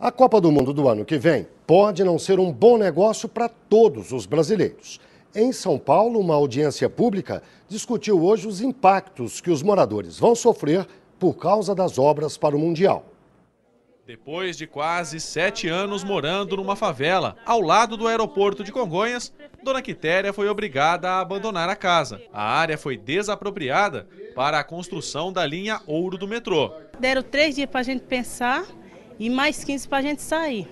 A Copa do Mundo do ano que vem pode não ser um bom negócio para todos os brasileiros. Em São Paulo, uma audiência pública discutiu hoje os impactos que os moradores vão sofrer por causa das obras para o Mundial. Depois de quase sete anos morando numa favela, ao lado do aeroporto de Congonhas, Dona Quitéria foi obrigada a abandonar a casa. A área foi desapropriada para a construção da linha Ouro do metrô. Deram três dias para a gente pensar e mais 15 para a gente sair.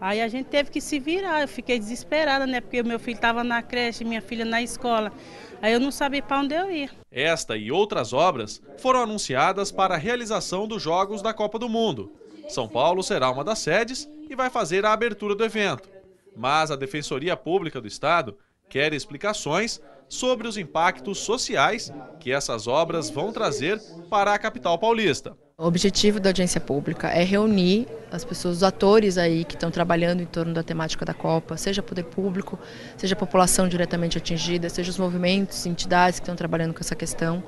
Aí a gente teve que se virar, eu fiquei desesperada, né? Porque meu filho estava na creche, minha filha na escola. Aí eu não sabia para onde eu ia. Esta e outras obras foram anunciadas para a realização dos Jogos da Copa do Mundo. São Paulo será uma das sedes e vai fazer a abertura do evento. Mas a Defensoria Pública do Estado quer explicações sobre os impactos sociais que essas obras vão trazer para a capital paulista. O objetivo da audiência pública é reunir as pessoas, os atores aí que estão trabalhando em torno da temática da Copa, seja poder público, seja população diretamente atingida, seja os movimentos, entidades que estão trabalhando com essa questão,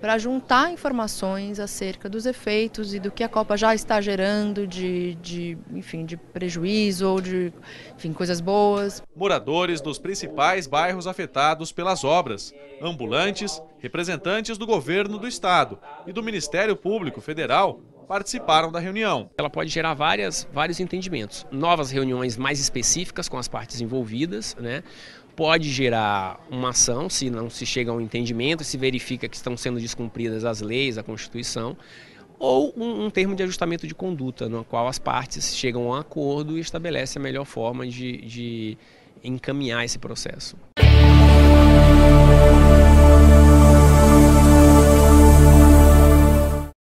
para juntar informações acerca dos efeitos e do que a Copa já está gerando de, de, enfim, de prejuízo ou de enfim, coisas boas. Moradores dos principais bairros afetados pelas obras, ambulantes, representantes do governo do estado e do Ministério Público Federal participaram da reunião. Ela pode gerar várias, vários entendimentos. Novas reuniões mais específicas com as partes envolvidas, né? pode gerar uma ação se não se chega a um entendimento, se verifica que estão sendo descumpridas as leis, a Constituição, ou um, um termo de ajustamento de conduta, no qual as partes chegam a um acordo e estabelece a melhor forma de, de encaminhar esse processo.